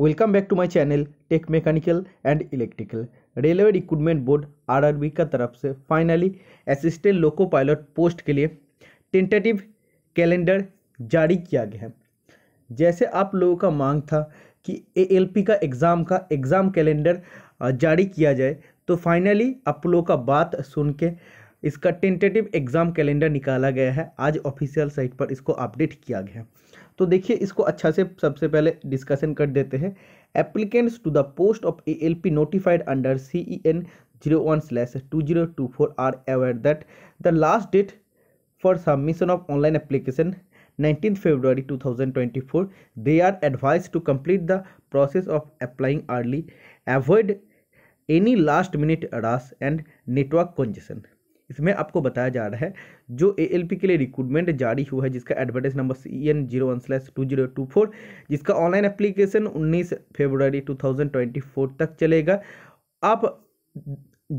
Welcome back to my channel tech mechanical and electrical railway recruitment board RRB का तरफ से finally assistant loco pilot post के लिए tentative calendar जारी किया गया है जैसे आप लोगों का मांग था कि एएलपी का एग्ज़ाम का एग्ज़ाम कैलेंडर जारी किया जाए तो फाइनली आप लोगों का बात सुन के इसका टेंटेटिव एग्ज़ाम कैलेंडर निकाला गया है आज ऑफिशियल साइट पर इसको अपडेट किया गया है तो देखिए इसको अच्छा से सबसे पहले डिस्कशन कर देते हैं applicants to the post of A L P notified under C E N zero one slash two zero two four are aware that the last date for submission of online application thousand twenty four they are advised to complete the process of applying early avoid any last minute rush and network congestion इसमें आपको बताया जा रहा है जो ए के लिए recruitment जारी हुआ है जिसका advertise number C N zero one slash two zero two four जिसका ऑनलाइन एप्लीकेशन उन्नीस February two thousand twenty four तक चलेगा आप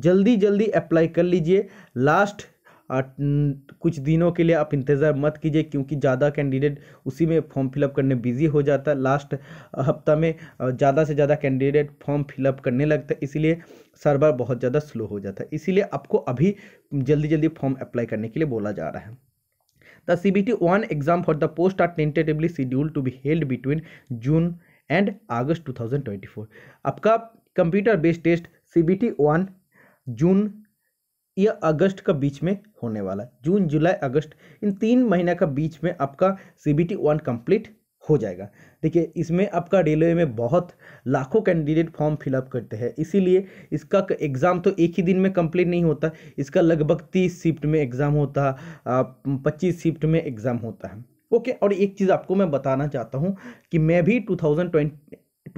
जल्दी जल्दी अप्लाई कर लीजिए लास्ट कुछ दिनों के लिए आप इंतज़ार मत कीजिए क्योंकि ज़्यादा कैंडिडेट उसी में फॉर्म फिलअप करने बिजी हो जाता है लास्ट हफ्ता में ज़्यादा से ज़्यादा कैंडिडेट फॉर्म फिलअप करने लगता है इसीलिए सर्वर बहुत ज़्यादा स्लो हो जाता है इसीलिए आपको अभी जल्दी जल्दी फॉर्म अप्लाई करने के लिए बोला जा रहा है the C The CBT-1 exam for the post to tentatively held between June and between two thousand twenty 2024. आपका computer based test C B T one जून या अगस्त का बीच में होने वाला है जून जुलाई अगस्त इन तीन महीने का बीच में आपका C B T one complete हो जाएगा देखिए इसमें आपका रेलवे में बहुत लाखों कैंडिडेट फॉर्म फिलअप करते हैं इसीलिए इसका एग्ज़ाम तो एक ही दिन में कंप्लीट नहीं होता इसका लगभग तीस शिफ्ट में एग्ज़ाम होता पच्चीस शिफ्ट में एग्ज़ाम होता है ओके और एक चीज़ आपको मैं बताना चाहता हूँ कि मैं भी टू थाउजेंड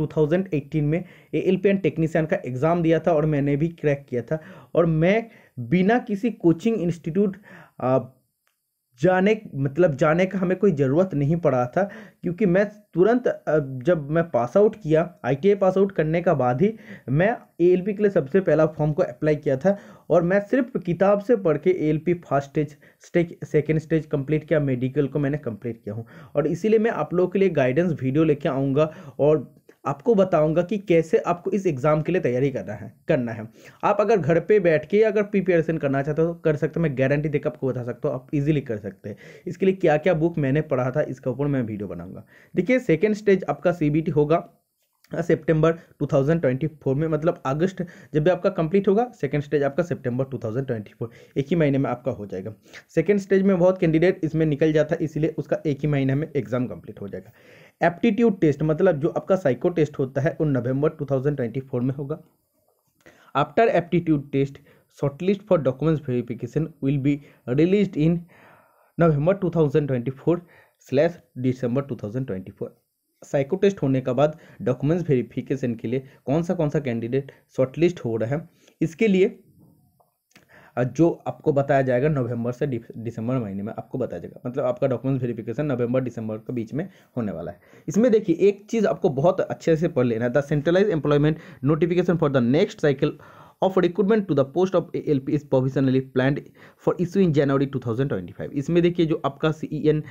2018 में A L P and technician का एग्ज़ाम दिया था और मैंने भी क्रैक किया था और मैं बिना किसी कोचिंग इंस्टीट्यूट जाने मतलब जाने का हमें कोई ज़रूरत नहीं पड़ा था क्योंकि मैं तुरंत जब मैं पास आउट किया आई पास आउट करने का बाद ही मैं ए के लिए सबसे पहला फॉर्म को अप्लाई किया था और मैं सिर्फ किताब से पढ़ के a first stage stage second stage complete किया मेडिकल को मैंने कंप्लीट किया हूँ और इसीलिए मैं आप लोगों के लिए गाइडेंस वीडियो लेके आऊँगा और आपको बताऊंगा कि कैसे आपको इस एग्ज़ाम के लिए तैयारी करना है करना है आप अगर घर पे बैठ के अगर प्रिपेरेशन करना चाहते हो तो कर सकते हो मैं गारंटी देकर आपको बता सकता हूँ आप इजीली कर सकते हैं इसके लिए क्या क्या बुक मैंने पढ़ा था इसके ऊपर मैं वीडियो बनाऊंगा देखिए सेकेंड स्टेज आपका सी होगा सेप्टेम्बर टू में मतलब अगस्त जब भी आपका कंप्लीट होगा सेकेंड स्टेज आपका सेप्टेम्बर टू एक ही महीने में आपका हो जाएगा सेकेंड स्टेज में बहुत कैंडिडेट इसमें निकल जाता है इसीलिए उसका एक ही महीने में एग्ज़ाम कंप्लीट हो जाएगा एप्टीट्यूड टेस्ट मतलब जो आपका साइको टेस्ट होता है वो नवंबर 2024 में होगा after aptitude test shortlist for documents verification will be release in November 2024 slash December 2024 psycho test होने के बाद डॉक्यूमेंट्स वेरिफिकेशन के लिए कौन सा कौन सा कैंडिडेट शॉर्टलिस्ट हो रहा है इसके लिए जो आपको बताया जाएगा नवंबर से दिसंबर महीने में आपको बताया जाएगा मतलब आपका डॉक्यूमेंट वेरिफिकेशन नवंबर दिसंबर के बीच में होने वाला है इसमें देखिए एक चीज़ आपको बहुत अच्छे से पढ़ लेना है the centralise employment notification for the next cycle of recruitment to the post of L P is provisionally plan for issue in January two thousand twenty five इसमें देखिए जो आपका सी ई एन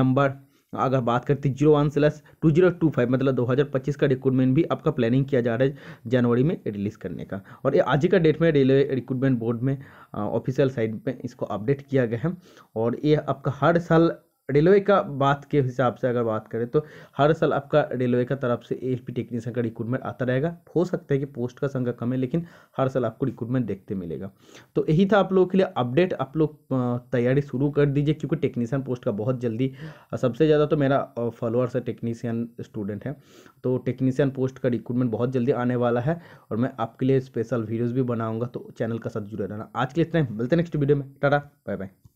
नंबर अगर बात करते हैं zero one slash two zero two five मतलब दो हज़ार पच्चीस का रिक्रूटमेंट भी आपका प्लानिंग किया जा रहा है जनवरी में रिलीज़ करने का और ये आज ही का डेट में रेलवे रिक्रूटमेंट बोर्ड में ऑफिशियल साइट पे इसको अपडेट किया गया है और ये आपका हर साल रेलवे का बात के हिसाब से अगर बात करें तो हर साल आपका रेलवे का तरफ से ए टेक्नीशियन का रिक्रूटमेंट आता रहेगा हो सकता है कि पोस्ट का संख्या कम है लेकिन हर साल आपको रिक्रूटमेंट देखते मिलेगा तो यही था आप लोगों के लिए अपडेट आप लोग तैयारी शुरू कर दीजिए क्योंकि टेक्नीशियन पोस्ट का बहुत जल्दी सबसे ज़्यादा तो मेरा फॉलोअर्स है टेक्नीशियन स्टूडेंट है तो टेक्नीशियन पोस्ट का रिक्रूटमेंट बहुत जल्दी आने वाला है और मैं आपके लिए स्पेशल वीडियोज़ भी बनाऊँगा तो चैनल का साथ जुड़े रहना आज के लिए इतना मिलते हैं नेक्स्ट वीडियो में टाटा बाय बाय